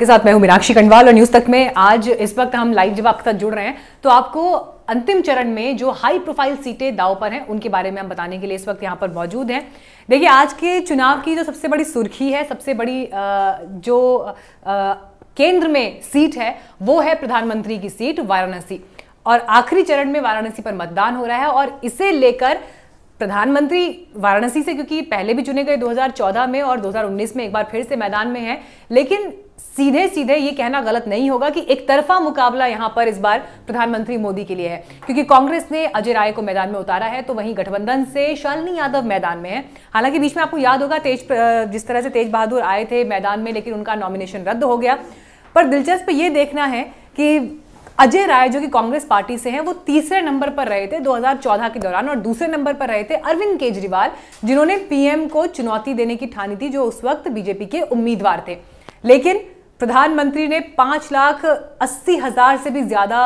आपके साथ मैं हूं मीनाक्षी कंडवाल और न्यूज तक में आज इस वक्त हम लाइव जब आपके साथ जुड़ रहे हैं तो आपको अंतिम चरण में जो हाई प्रोफाइल सीटें दाव पर हैं उनके बारे में हम बताने के लिए इस वक्त यहां पर मौजूद हैं देखिए आज के चुनाव की जो सबसे बड़ी सुर्खी है सबसे बड़ी जो केंद्र में सीट है वो है प्रधानमंत्री की सीट वाराणसी और आखिरी चरण में वाराणसी पर मतदान हो रहा है और इसे लेकर प्रधानमंत्री वाराणसी से क्योंकि पहले भी चुने गए 2014 में और 2019 में एक बार फिर से मैदान में हैं लेकिन सीधे सीधे ये कहना गलत नहीं होगा कि एक तरफा मुकाबला यहां पर इस बार प्रधानमंत्री मोदी के लिए है क्योंकि कांग्रेस ने अजय राय को मैदान में उतारा है तो वहीं गठबंधन से शालिनी यादव मैदान में है हालांकि बीच में आपको याद होगा तेज जिस तरह से तेज बहादुर आए थे मैदान में लेकिन उनका नॉमिनेशन रद्द हो गया पर दिलचस्प ये देखना है कि अजय राय जो कि कांग्रेस पार्टी से हैं वो तीसरे नंबर पर रहे थे 2014 के दौरान और दूसरे नंबर पर रहे थे अरविंद केजरीवाल जिन्होंने पीएम को चुनौती देने की ठानी थी जो उस वक्त बीजेपी के उम्मीदवार थे लेकिन प्रधानमंत्री ने पाँच लाख अस्सी हज़ार से भी ज़्यादा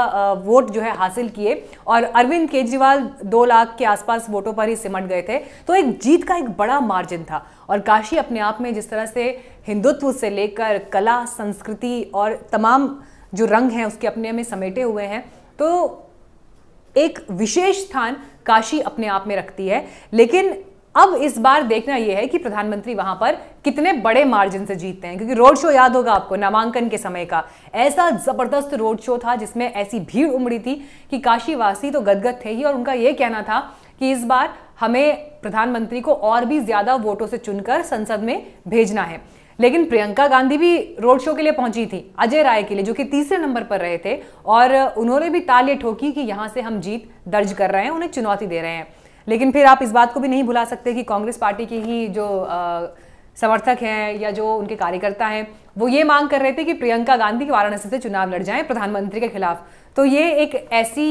वोट जो है हासिल किए और अरविंद केजरीवाल दो लाख के आसपास वोटों पर ही सिमट गए थे तो एक जीत का एक बड़ा मार्जिन था और काशी अपने आप में जिस तरह से हिंदुत्व से लेकर कला संस्कृति और तमाम जो रंग हैं उसके अपने में समेटे हुए हैं तो एक विशेष स्थान काशी अपने आप में रखती है लेकिन अब इस बार देखना यह है कि प्रधानमंत्री वहां पर कितने बड़े मार्जिन से जीतते हैं क्योंकि रोड शो याद होगा आपको नामांकन के समय का ऐसा जबरदस्त रोड शो था जिसमें ऐसी भीड़ उमड़ी थी कि काशीवासी तो गदगद थे ही और उनका यह कहना था कि इस बार हमें प्रधानमंत्री को और भी ज्यादा वोटों से चुनकर संसद में भेजना है लेकिन प्रियंका गांधी भी रोड शो के लिए पहुंची थी अजय राय के लिए जो कि तीसरे नंबर पर रहे थे और उन्होंने भी तालियां ठोकी कि यहां से हम जीत दर्ज कर रहे हैं उन्हें चुनौती दे रहे हैं लेकिन फिर आप इस बात को भी नहीं भुला सकते कि कांग्रेस पार्टी के ही जो आ, समर्थक हैं या जो उनके कार्यकर्ता हैं वो ये मांग कर रहे थे कि प्रियंका गांधी वाराणसी से चुनाव लड़ जाएं प्रधानमंत्री के खिलाफ तो ये एक ऐसी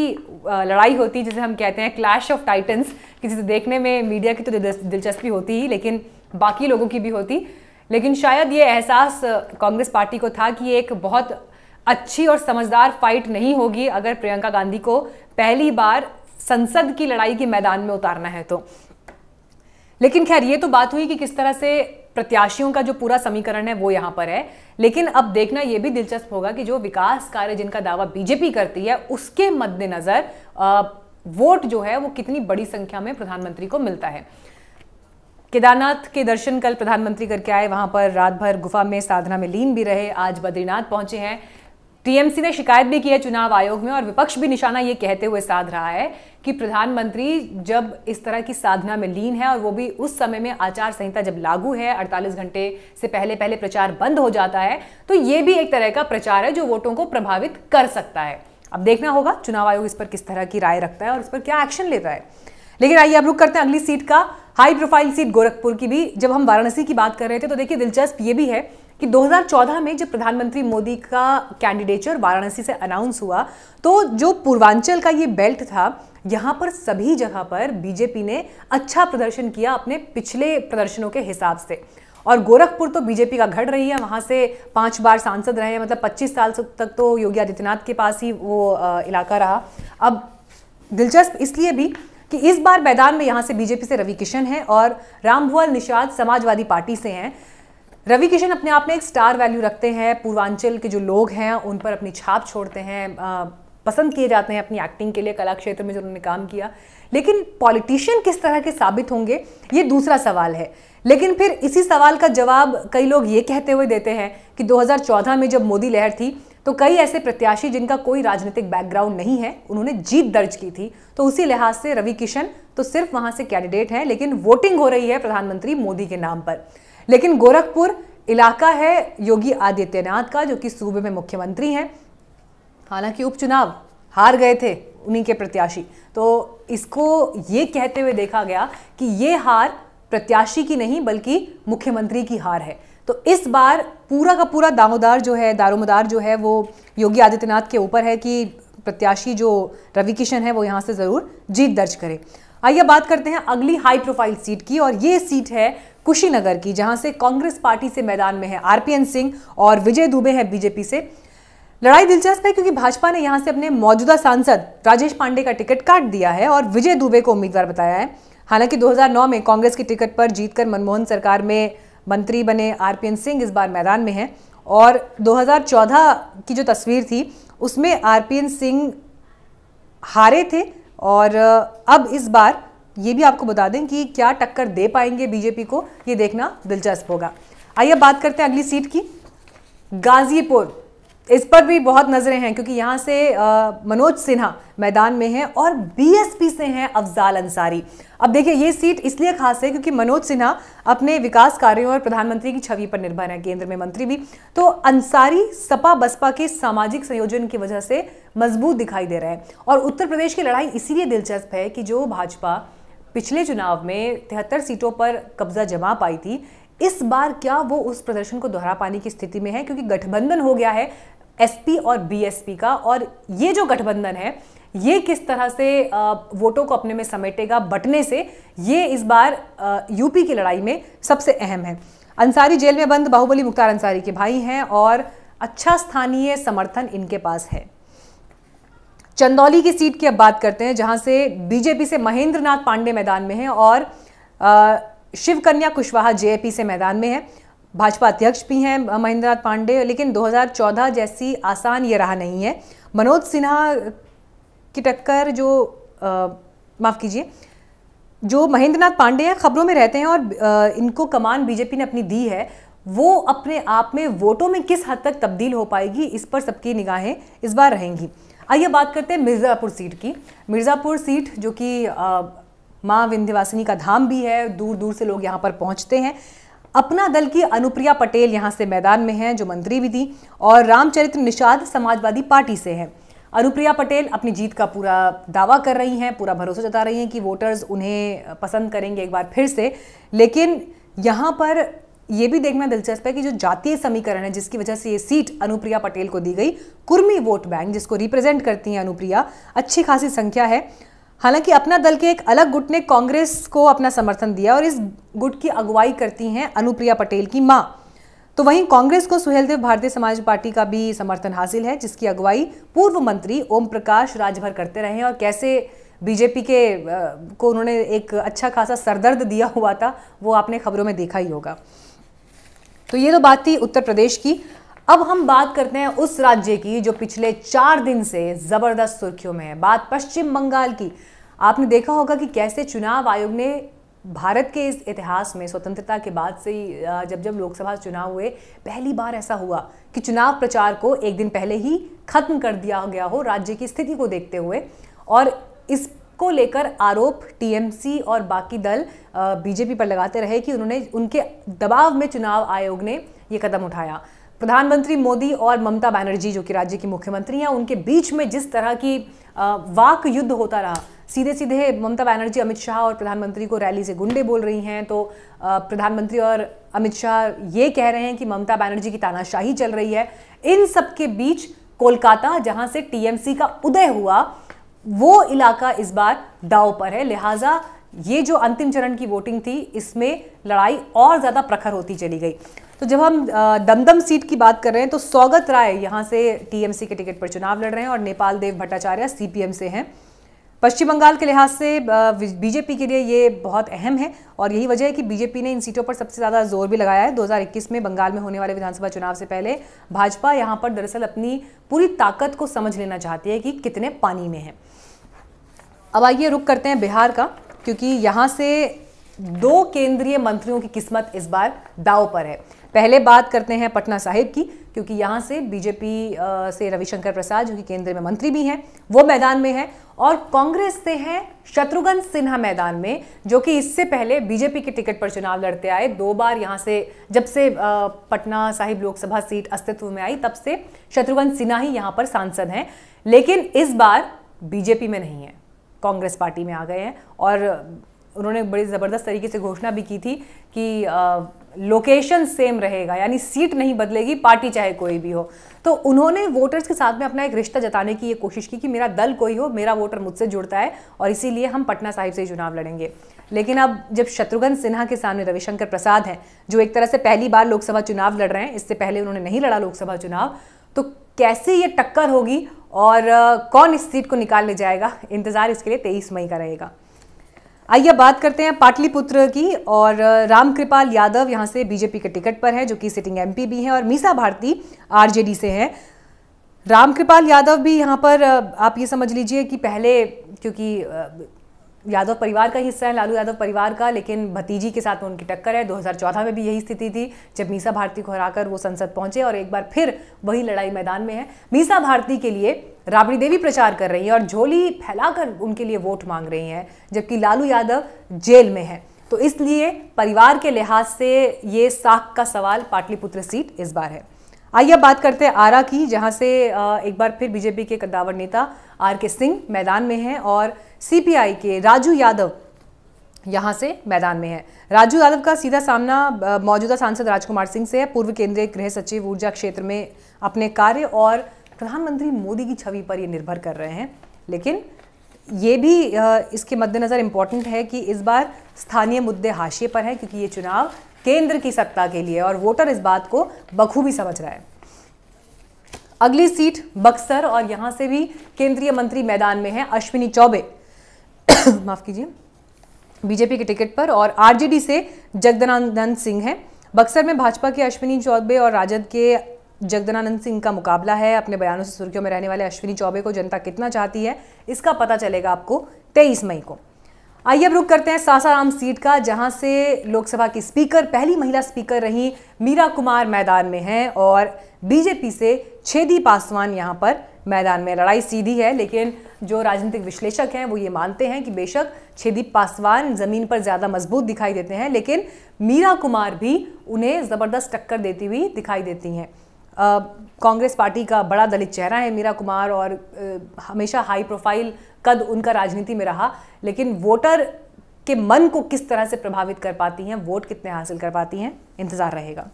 लड़ाई होती है जिसे हम कहते हैं क्लैश ऑफ टाइटन्स कि जिसे देखने में मीडिया की तो दिलचस्पी होती ही लेकिन बाकी लोगों की भी होती लेकिन शायद ये एहसास कांग्रेस पार्टी को था कि एक बहुत अच्छी और समझदार फाइट नहीं होगी अगर प्रियंका गांधी को पहली बार संसद की लड़ाई के मैदान में उतारना है तो लेकिन खैर ये तो बात हुई कि किस तरह से प्रत्याशियों का जो पूरा समीकरण है वो यहां पर है लेकिन अब देखना यह भी दिलचस्प होगा कि जो विकास कार्य जिनका दावा बीजेपी करती है उसके मद्देनजर वोट जो है वो कितनी बड़ी संख्या में प्रधानमंत्री को मिलता है केदारनाथ के दर्शन कल प्रधानमंत्री करके आए वहां पर रात भर गुफा में साधना में लीन भी रहे आज बद्रीनाथ पहुंचे हैं टीएमसी ने शिकायत भी की है चुनाव आयोग में और विपक्ष भी निशाना ये कहते हुए साध रहा है कि प्रधानमंत्री जब इस तरह की साधना में लीन है और वो भी उस समय में आचार संहिता जब लागू है 48 घंटे से पहले पहले प्रचार बंद हो जाता है तो ये भी एक तरह का प्रचार है जो वोटों को प्रभावित कर सकता है अब देखना होगा चुनाव आयोग इस पर किस तरह की राय रखता है और इस पर क्या एक्शन लेता है लेकिन आइए अब रुक करते हैं अगली सीट का हाई प्रोफाइल सीट गोरखपुर की भी जब हम वाराणसी की बात कर रहे थे तो देखिए दिलचस्प ये भी है कि 2014 में जब प्रधानमंत्री मोदी का कैंडिडेचर वाराणसी से अनाउंस हुआ तो जो पूर्वांचल का ये बेल्ट था यहाँ पर सभी जगह पर बीजेपी ने अच्छा प्रदर्शन किया अपने पिछले प्रदर्शनों के हिसाब से और गोरखपुर तो बीजेपी का घड़ रही है वहाँ से पांच बार सांसद रहे हैं मतलब 25 साल तक तो योगी आदित्यनाथ के पास ही वो इलाका रहा अब दिलचस्प इसलिए भी कि इस बार मैदान में यहाँ से बीजेपी से रवि किशन हैं और रामभुआल निषाद समाजवादी पार्टी से हैं रवि किशन अपने आप में एक स्टार वैल्यू रखते हैं पूर्वांचल के जो लोग हैं उन पर अपनी छाप छोड़ते हैं पसंद किए जाते हैं अपनी एक्टिंग के लिए कला क्षेत्र में जो उन्होंने काम किया लेकिन पॉलिटिशियन किस तरह के साबित होंगे ये दूसरा सवाल है लेकिन फिर इसी सवाल का जवाब कई लोग ये कहते हुए देते हैं कि 2014 में जब मोदी लहर थी तो कई ऐसे प्रत्याशी जिनका कोई राजनीतिक बैकग्राउंड नहीं है उन्होंने जीत दर्ज की थी तो उसी लिहाज से रवि किशन तो सिर्फ वहाँ से कैंडिडेट हैं लेकिन वोटिंग हो रही है प्रधानमंत्री मोदी के नाम पर लेकिन गोरखपुर इलाका है योगी आदित्यनाथ का जो कि सूबे में मुख्यमंत्री हैं हालांकि उपचुनाव हार गए थे उन्हीं के प्रत्याशी तो इसको ये कहते हुए देखा गया कि ये हार प्रत्याशी की नहीं बल्कि मुख्यमंत्री की हार है तो इस बार पूरा का पूरा दामोदार जो है दारोमदार जो है वो योगी आदित्यनाथ के ऊपर है कि प्रत्याशी जो रवि किशन है वो यहाँ से ज़रूर जीत दर्ज करे आइए बात करते हैं अगली हाई प्रोफाइल सीट की और ये सीट है कुशीनगर की जहां से कांग्रेस पार्टी से मैदान में है आरपीएन सिंह और विजय दुबे हैं बीजेपी से लड़ाई दिलचस्प है क्योंकि भाजपा ने यहां से अपने मौजूदा सांसद राजेश पांडे का टिकट काट दिया है और विजय दुबे को उम्मीदवार बताया है हालांकि 2009 में कांग्रेस की टिकट पर जीतकर मनमोहन सरकार में मंत्री बने आरपीएन सिंह इस बार मैदान में है और 2014 की जो तस्वीर थी उसमें आरपीएन सिंह हारे थे और अब इस बार ये भी आपको बता दें कि क्या टक्कर दे पाएंगे बीजेपी को ये देखना दिलचस्प होगा आइए बात करते हैं अगली सीट की गाजीपुर इस पर भी बहुत नज़रें हैं क्योंकि यहाँ से मनोज सिन्हा मैदान में हैं और बीएसपी से हैं अफजाल अंसारी अब देखिए ये सीट इसलिए खास है क्योंकि मनोज सिन्हा अपने विकास कार्यों और प्रधानमंत्री की छवि पर निर्भर है केंद्र में मंत्री भी तो अंसारी सपा बसपा के सामाजिक संयोजन की वजह से मजबूत दिखाई दे रहे हैं और उत्तर प्रदेश की लड़ाई इसीलिए दिलचस्प है कि जो भाजपा पिछले चुनाव में तिहत्तर सीटों पर कब्जा जमा पाई थी इस बार क्या वो उस प्रदर्शन को दोहरा पाने की स्थिति में है क्योंकि गठबंधन हो गया है एसपी और बीएसपी का और ये जो गठबंधन है ये किस तरह से वोटों को अपने में समेटेगा बटने से ये इस बार यूपी की लड़ाई में सबसे अहम है अंसारी जेल में बंद बाहुबली मुख्तार अंसारी के भाई हैं और अच्छा स्थानीय समर्थन इनके पास है चंदौली की सीट की अब बात करते हैं जहां से बीजेपी से महेंद्र नाथ पांडे मैदान में हैं और शिवकन्या कुशवाहा जेएपी से मैदान में है भाजपा अध्यक्ष भी हैं महेंद्र नाथ पांडे लेकिन 2014 जैसी आसान ये रहा नहीं है मनोज सिन्हा की टक्कर जो माफ़ कीजिए जो महेंद्र नाथ पांडे हैं खबरों में रहते हैं और आ, इनको कमान बीजेपी ने अपनी दी है वो अपने आप में वोटों में किस हद तक तब्दील हो पाएगी इस पर सबकी निगाहें इस बार रहेंगी आइए बात करते हैं मिर्ज़ापुर सीट की मिर्ज़ापुर सीट जो कि माँ विंध्यवासिनी का धाम भी है दूर दूर से लोग यहाँ पर पहुँचते हैं अपना दल की अनुप्रिया पटेल यहाँ से मैदान में हैं जो मंत्री भी थी और रामचरित्र निषाद समाजवादी पार्टी से हैं अनुप्रिया पटेल अपनी जीत का पूरा दावा कर रही हैं पूरा भरोसा जता रही हैं कि वोटर्स उन्हें पसंद करेंगे एक बार फिर से लेकिन यहाँ पर ये भी देखना दिलचस्प है कि जो जातीय समीकरण है जिसकी वजह से ये सीट अनुप्रिया पटेल को दी गई कुर्मी वोट बैंक जिसको रिप्रेजेंट करती हैं अनुप्रिया अच्छी खासी संख्या है हालांकि अपना दल के एक अलग गुट ने कांग्रेस को अपना समर्थन दिया और इस गुट की अगुवाई करती हैं अनुप्रिया पटेल की मां तो वहीं कांग्रेस को सुहेलदेव भारतीय समाज पार्टी का भी समर्थन हासिल है जिसकी अगुवाई पूर्व मंत्री ओम प्रकाश राजभर करते रहे हैं और कैसे बीजेपी के को उन्होंने एक अच्छा खासा सरदर्द दिया हुआ था वो आपने खबरों में देखा ही होगा तो ये तो बात थी उत्तर प्रदेश की अब हम बात करते हैं उस राज्य की जो पिछले चार दिन से ज़बरदस्त सुर्खियों में है बात पश्चिम बंगाल की आपने देखा होगा कि कैसे चुनाव आयोग ने भारत के इस इतिहास में स्वतंत्रता के बाद से ही जब जब लोकसभा चुनाव हुए पहली बार ऐसा हुआ कि चुनाव प्रचार को एक दिन पहले ही खत्म कर दिया गया हो राज्य की स्थिति को देखते हुए और इस को लेकर आरोप टीएमसी और बाकी दल बीजेपी पर लगाते रहे कि उन्होंने उनके दबाव में चुनाव आयोग ने ये कदम उठाया प्रधानमंत्री मोदी और ममता बनर्जी जो कि राज्य की मुख्यमंत्री हैं उनके बीच में जिस तरह की वाक युद्ध होता रहा सीधे सीधे ममता बनर्जी अमित शाह और प्रधानमंत्री को रैली से गुंडे बोल रही हैं तो प्रधानमंत्री और अमित शाह ये कह रहे हैं कि ममता बनर्जी की तानाशाही चल रही है इन सब के बीच कोलकाता जहां से टीएमसी का उदय हुआ वो इलाका इस बार दाव पर है लिहाजा ये जो अंतिम चरण की वोटिंग थी इसमें लड़ाई और ज़्यादा प्रखर होती चली गई तो जब हम दमदम सीट की बात कर रहे हैं तो सौगत राय यहाँ से टीएमसी के टिकट पर चुनाव लड़ रहे हैं और नेपाल देव भट्टाचार्य सीपीएम से हैं पश्चिम बंगाल के लिहाज से बीजेपी के लिए ये बहुत अहम है और यही वजह है कि बीजेपी ने इन सीटों पर सबसे ज़्यादा जोर भी लगाया है 2021 में बंगाल में होने वाले विधानसभा चुनाव से पहले भाजपा यहाँ पर दरअसल अपनी पूरी ताकत को समझ लेना चाहती है कि कितने पानी में है अब आइए रुक करते हैं बिहार का क्योंकि यहाँ से दो केंद्रीय मंत्रियों की किस्मत इस बार दाव पर है पहले बात करते हैं पटना साहिब की क्योंकि यहाँ से बीजेपी से रविशंकर प्रसाद जो कि केंद्र में मंत्री भी हैं वो मैदान में है और कांग्रेस से हैं शत्रुघ्न सिन्हा मैदान में जो कि इससे पहले बीजेपी के टिकट पर चुनाव लड़ते आए दो बार यहाँ से जब से पटना साहिब लोकसभा सीट अस्तित्व में आई तब से शत्रुघ्न सिन्हा ही यहाँ पर सांसद हैं लेकिन इस बार बीजेपी में नहीं है कांग्रेस पार्टी में आ गए हैं और उन्होंने बड़ी ज़बरदस्त तरीके से घोषणा भी की थी कि लोकेशन सेम रहेगा यानी सीट नहीं बदलेगी पार्टी चाहे कोई भी हो तो उन्होंने वोटर्स के साथ में अपना एक रिश्ता जताने की ये कोशिश की कि मेरा दल कोई हो मेरा वोटर मुझसे जुड़ता है और इसीलिए हम पटना साहिब से ही चुनाव लड़ेंगे लेकिन अब जब शत्रुघ्न सिन्हा के सामने रविशंकर प्रसाद हैं जो एक तरह से पहली बार लोकसभा चुनाव लड़ रहे हैं इससे पहले उन्होंने नहीं लड़ा लोकसभा चुनाव तो कैसे ये टक्कर होगी और कौन इस सीट को निकालने जाएगा इंतज़ार इसके लिए तेईस मई का रहेगा आइए बात करते हैं पाटलिपुत्र की और रामकृपाल यादव यहाँ से बीजेपी के टिकट पर है जो कि सिटिंग एमपी भी हैं और मीसा भारती आरजेडी से हैं रामकृपाल यादव भी यहाँ पर आप ये समझ लीजिए कि पहले क्योंकि यादव परिवार का हिस्सा है लालू यादव परिवार का लेकिन भतीजी के साथ उनकी टक्कर है 2014 में भी यही स्थिति थी जब मीसा भारती को हराकर वो संसद पहुंचे और एक बार फिर वही लड़ाई मैदान में है मीसा भारती के लिए राबड़ी देवी प्रचार कर रही है और झोली फैलाकर उनके लिए वोट मांग रही हैं जबकि लालू यादव जेल में है तो इसलिए परिवार के लिहाज से ये साख का सवाल पाटलिपुत्र सीट इस बार है आइए अब बात करते हैं आरा की जहां से एक बार फिर बीजेपी के कद्दावर नेता आर के सिंह मैदान में हैं और सीपीआई के राजू यादव यहाँ से मैदान में है राजू यादव का सीधा सामना मौजूदा सांसद राजकुमार सिंह से है पूर्व केंद्रीय गृह सचिव ऊर्जा क्षेत्र में अपने कार्य और प्रधानमंत्री मोदी की छवि पर ये निर्भर कर रहे हैं लेकिन ये भी इसके मद्देनज़र इम्पॉर्टेंट है कि इस बार स्थानीय मुद्दे हाशिए पर हैं क्योंकि ये चुनाव केंद्र की सत्ता के लिए और वोटर इस बात को बखूबी समझ रहा है अगली सीट बक्सर और यहां से भी केंद्रीय मंत्री मैदान में है अश्विनी चौबे माफ कीजिए बीजेपी के टिकट पर और आरजेडी से जगदानंद सिंह हैं बक्सर में भाजपा के अश्विनी चौबे और राजद के जगदानंद सिंह का मुकाबला है अपने बयानों से सुर्खियों में रहने वाले अश्विनी चौबे को जनता कितना चाहती है इसका पता चलेगा आपको तेईस मई को आइए अब रुक करते हैं सासाराम सीट का जहां से लोकसभा की स्पीकर पहली महिला स्पीकर रही मीरा कुमार मैदान में हैं और बीजेपी से छेदी पासवान यहां पर मैदान में लड़ाई सीधी है लेकिन जो राजनीतिक विश्लेषक हैं वो ये मानते हैं कि बेशक छेदी पासवान ज़मीन पर ज़्यादा मजबूत दिखाई देते हैं लेकिन मीरा कुमार भी उन्हें ज़बरदस्त टक्कर देती हुई दिखाई देती हैं कांग्रेस पार्टी का बड़ा दलित चेहरा है मीरा कुमार और आ, हमेशा हाई प्रोफाइल कद उनका राजनीति में रहा लेकिन वोटर के मन को किस तरह से प्रभावित कर पाती हैं वोट कितने हासिल कर पाती हैं इंतजार रहेगा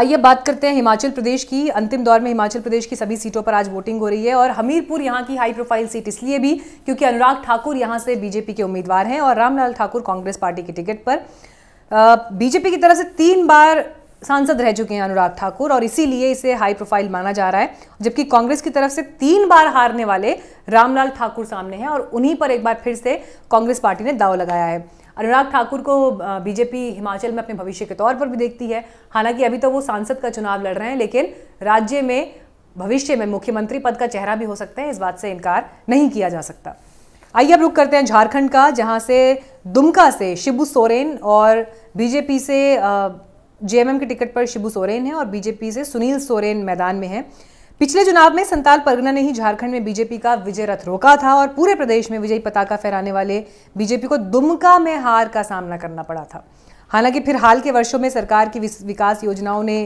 आइए बात करते हैं हिमाचल प्रदेश की अंतिम दौर में हिमाचल प्रदेश की सभी सीटों पर आज वोटिंग हो रही है और हमीरपुर यहाँ की हाई प्रोफाइल सीट इसलिए भी क्योंकि अनुराग ठाकुर यहाँ से बीजेपी के उम्मीदवार हैं और रामलाल ठाकुर कांग्रेस पार्टी की टिकट पर बीजेपी की तरफ से तीन बार सांसद रह चुके हैं अनुराग ठाकुर और इसीलिए इसे हाई प्रोफाइल माना जा रहा है जबकि कांग्रेस की तरफ से तीन बार हारने वाले रामलाल ठाकुर सामने हैं और उन्हीं पर एक बार फिर से कांग्रेस पार्टी ने दाव लगाया है अनुराग ठाकुर को बीजेपी हिमाचल में अपने भविष्य के तौर पर भी देखती है हालांकि अभी तो वो सांसद का चुनाव लड़ रहे हैं लेकिन राज्य में भविष्य में मुख्यमंत्री पद का चेहरा भी हो सकते हैं इस बात से इनकार नहीं किया जा सकता आइए अब रुक करते हैं झारखंड का जहां से दुमका से शिबू सोरेन और बीजेपी से आ, जेएमएम के टिकट पर शिबू सोरेन है और बीजेपी से सुनील सोरेन मैदान में है पिछले चुनाव में संताल परगना ने ही झारखंड में बीजेपी का विजय रथ रोका था और पूरे प्रदेश में विजयी पताका फहराने वाले बीजेपी को दुमका में हार का सामना करना पड़ा था हालांकि फिर हाल के वर्षों में सरकार की विकास योजनाओं ने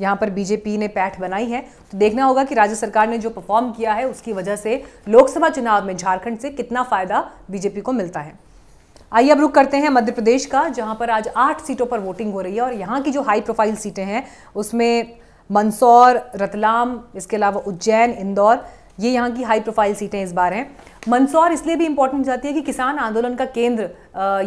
यहाँ पर बीजेपी ने पैठ बनाई है तो देखना होगा कि राज्य सरकार ने जो परफॉर्म किया है उसकी वजह से लोकसभा चुनाव में झारखंड से कितना फायदा बीजेपी को मिलता है आइए अब रुक करते हैं मध्य प्रदेश का जहां पर आज आठ सीटों पर वोटिंग हो रही है और यहाँ की जो हाई प्रोफाइल सीटें हैं उसमें मंदसौर रतलाम इसके अलावा उज्जैन इंदौर ये यहाँ की हाई प्रोफाइल सीटें इस बार हैं मंदसौर इसलिए भी इम्पोर्टेंट जाती है कि किसान आंदोलन का केंद्र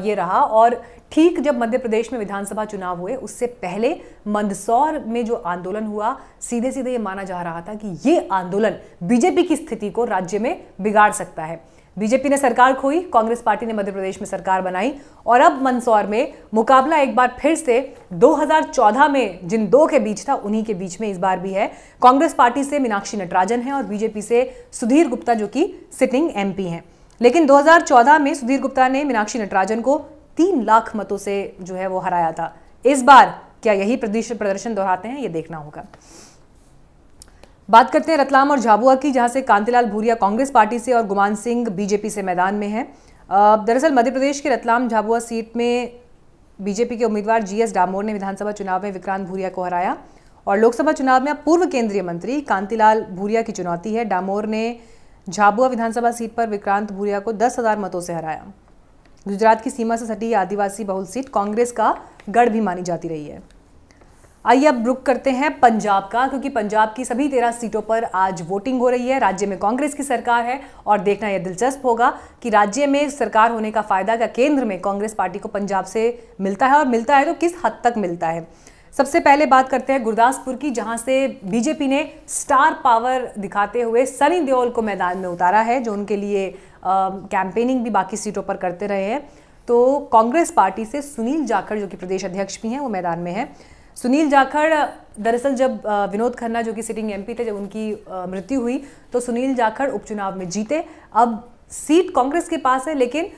ये रहा और ठीक जब मध्य प्रदेश में विधानसभा चुनाव हुए उससे पहले मंदसौर में जो आंदोलन हुआ सीधे सीधे ये माना जा रहा था कि ये आंदोलन बीजेपी की स्थिति को राज्य में बिगाड़ सकता है बीजेपी ने सरकार खोई कांग्रेस पार्टी ने मध्य प्रदेश में सरकार बनाई और अब मंदसौर में मुकाबला एक बार फिर से 2014 में जिन दो के बीच था उन्हीं के बीच में इस बार भी है कांग्रेस पार्टी से मीनाक्षी नटराजन है और बीजेपी से सुधीर गुप्ता जो कि सिटिंग एमपी हैं लेकिन 2014 में सुधीर गुप्ता ने मीनाक्षी नटराजन को तीन लाख मतों से जो है वो हराया था इस बार क्या यही प्रदर्शन दोहराते हैं ये देखना होगा बात करते हैं रतलाम और झाबुआ की जहां से कांतिलाल भूरिया कांग्रेस पार्टी से और गुमान सिंह बीजेपी से मैदान में हैं दरअसल मध्य प्रदेश के रतलाम झाबुआ सीट में बीजेपी के उम्मीदवार जीएस डामोर ने विधानसभा चुनाव में विक्रांत भूरिया को हराया और लोकसभा चुनाव में अब पूर्व केंद्रीय मंत्री कांतिलाल भूरिया की चुनौती है डामोर ने झाबुआ विधानसभा सीट पर विक्रांत भूरिया को दस हज़ार मतों से हराया गुजरात की सीमा से सटी आदिवासी बहुल सीट कांग्रेस का गढ़ भी मानी जाती रही है आइए अब रुक करते हैं पंजाब का क्योंकि पंजाब की सभी तेरह सीटों पर आज वोटिंग हो रही है राज्य में कांग्रेस की सरकार है और देखना यह दिलचस्प होगा कि राज्य में सरकार होने का फायदा क्या केंद्र में कांग्रेस पार्टी को पंजाब से मिलता है और मिलता है तो किस हद तक मिलता है सबसे पहले बात करते हैं गुरदासपुर की जहां से बीजेपी ने स्टार पावर दिखाते हुए सनी देओल को मैदान में उतारा है जो उनके लिए कैंपेनिंग भी बाकी सीटों पर करते रहे हैं तो कांग्रेस पार्टी से सुनील जाखड़ जो कि प्रदेश अध्यक्ष भी हैं वो मैदान में हैं सुनील जाखड़ दरअसल जब विनोद खन्ना जो कि सिटिंग एमपी थे जब उनकी मृत्यु हुई तो सुनील जाखड़ उपचुनाव में जीते अब सीट कांग्रेस के पास है लेकिन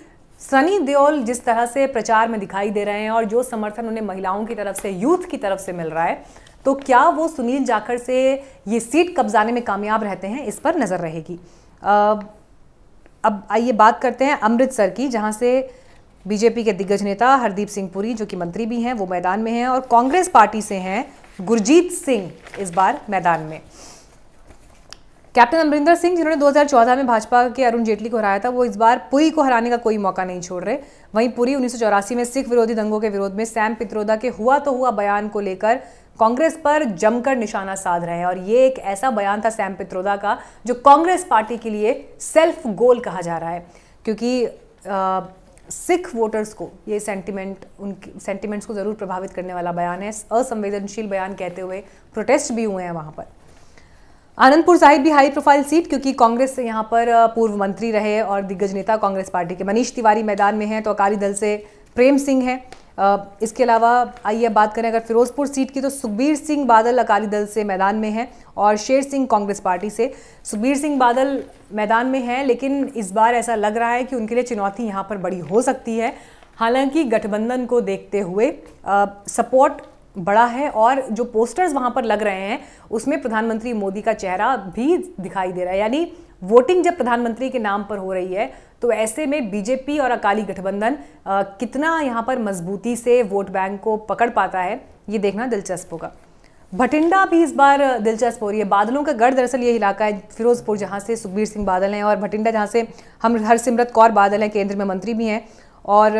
सनी देओल जिस तरह से प्रचार में दिखाई दे रहे हैं और जो समर्थन उन्हें महिलाओं की तरफ से यूथ की तरफ से मिल रहा है तो क्या वो सुनील जाखड़ से ये सीट कब्जाने में कामयाब रहते हैं इस पर नज़र रहेगी अब आइए बात करते हैं अमृतसर की जहाँ से बीजेपी के दिग्गज नेता हरदीप सिंह पुरी जो कि मंत्री भी हैं वो मैदान में हैं और कांग्रेस पार्टी से हैं गुरजीत सिंह इस बार मैदान में कैप्टन अमरिंदर सिंह जिन्होंने 2014 में भाजपा के अरुण जेटली को हराया था वो इस बार पुरी को हराने का कोई मौका नहीं छोड़ रहे वहीं पुरी उन्नीस में सिख विरोधी दंगों के विरोध में सैम पित्रोदा के हुआ तो हुआ बयान को लेकर कांग्रेस पर जमकर निशाना साध रहे हैं और ये एक ऐसा बयान था सैम पित्रोदा का जो कांग्रेस पार्टी के लिए सेल्फ गोल कहा जा रहा है क्योंकि आ, सिख वोटर्स को ये सेंटिमेंट उनकी सेंटिमेंट्स को ज़रूर प्रभावित करने वाला बयान है असंवेदनशील बयान कहते हुए प्रोटेस्ट भी हुए हैं वहाँ पर आनंदपुर साहिब भी हाई प्रोफाइल सीट क्योंकि कांग्रेस से यहाँ पर पूर्व मंत्री रहे और दिग्गज नेता कांग्रेस पार्टी के मनीष तिवारी मैदान में हैं तो अकाली दल से प्रेम सिंह हैं इसके अलावा आइए बात करें अगर फिरोजपुर सीट की तो सुखबीर सिंह बादल अकाली दल से मैदान में हैं और शेर सिंह कांग्रेस पार्टी से सुखबीर सिंह बादल मैदान में हैं लेकिन इस बार ऐसा लग रहा है कि उनके लिए चुनौती यहाँ पर बड़ी हो सकती है हालांकि गठबंधन को देखते हुए सपोर्ट बड़ा है और जो पोस्टर्स वहाँ पर लग रहे हैं उसमें प्रधानमंत्री मोदी का चेहरा भी दिखाई दे रहा है यानी वोटिंग जब प्रधानमंत्री के नाम पर हो रही है तो ऐसे में बीजेपी और अकाली गठबंधन कितना यहाँ पर मजबूती से वोट बैंक को पकड़ पाता है ये देखना दिलचस्प होगा भटिंडा भी इस बार दिलचस्प हो रही है बादलों का गढ़ दरअसल ये इलाका है फिरोजपुर जहाँ से सुखबीर सिंह बादल हैं और भटिंडा जहाँ से हम हरसिमरत कौर बादल हैं केंद्र में मंत्री भी हैं और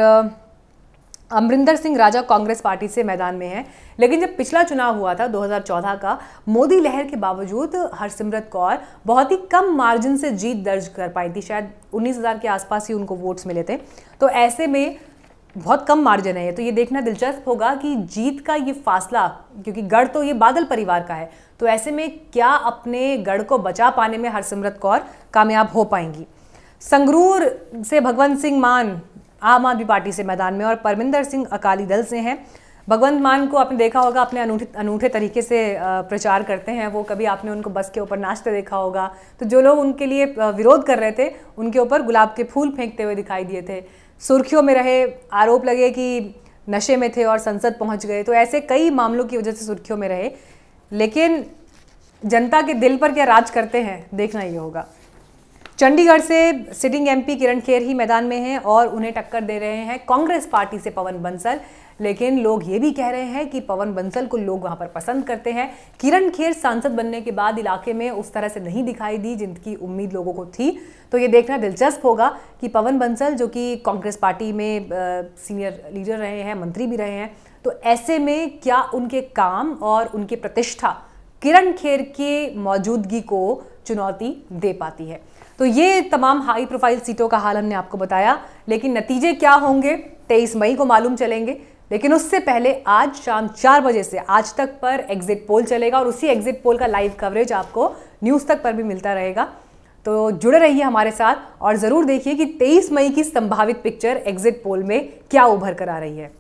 अमरिंदर सिंह राजा कांग्रेस पार्टी से मैदान में हैं लेकिन जब पिछला चुनाव हुआ था 2014 का मोदी लहर के बावजूद हरसिमरत कौर बहुत ही कम मार्जिन से जीत दर्ज कर पाई थी शायद 19,000 के आसपास ही उनको वोट्स मिले थे तो ऐसे में बहुत कम मार्जिन है तो ये देखना दिलचस्प होगा कि जीत का ये फासला क्योंकि गढ़ तो ये बादल परिवार का है तो ऐसे में क्या अपने गढ़ को बचा पाने में हरसिमरत कौर कामयाब हो पाएंगी संगरूर से भगवंत सिंह मान आम आदमी पार्टी से मैदान में और परमिंदर सिंह अकाली दल से हैं भगवंत मान को आपने देखा होगा अपने अनूठे अनूठे तरीके से प्रचार करते हैं वो कभी आपने उनको बस के ऊपर नाचते देखा होगा तो जो लोग उनके लिए विरोध कर रहे थे उनके ऊपर गुलाब के फूल फेंकते हुए दिखाई दिए थे सुर्खियों में रहे आरोप लगे कि नशे में थे और संसद पहुंच गए तो ऐसे कई मामलों की वजह से सुर्खियों में रहे लेकिन जनता के दिल पर क्या राज करते हैं देखना ही होगा चंडीगढ़ से सिटिंग एमपी किरण खेर ही मैदान में हैं और उन्हें टक्कर दे रहे हैं कांग्रेस पार्टी से पवन बंसल लेकिन लोग ये भी कह रहे हैं कि पवन बंसल को लोग वहाँ पर पसंद करते हैं किरण खेर सांसद बनने के बाद इलाके में उस तरह से नहीं दिखाई दी जिनकी उम्मीद लोगों को थी तो ये देखना दिलचस्प होगा कि पवन बंसल जो कि कांग्रेस पार्टी में आ, सीनियर लीडर रहे हैं मंत्री भी रहे हैं तो ऐसे में क्या उनके काम और उनकी प्रतिष्ठा किरण खेर की मौजूदगी को चुनौती दे पाती है तो ये तमाम हाई प्रोफाइल सीटों का हाल हमने आपको बताया लेकिन नतीजे क्या होंगे तेईस मई को मालूम चलेंगे लेकिन उससे पहले आज शाम चार बजे से आज तक पर एग्जिट पोल चलेगा और उसी एग्जिट पोल का लाइव कवरेज आपको न्यूज़ तक पर भी मिलता रहेगा तो जुड़े रहिए हमारे साथ और ज़रूर देखिए कि 23 मई की संभावित पिक्चर एग्जिट पोल में क्या उभर कर आ रही है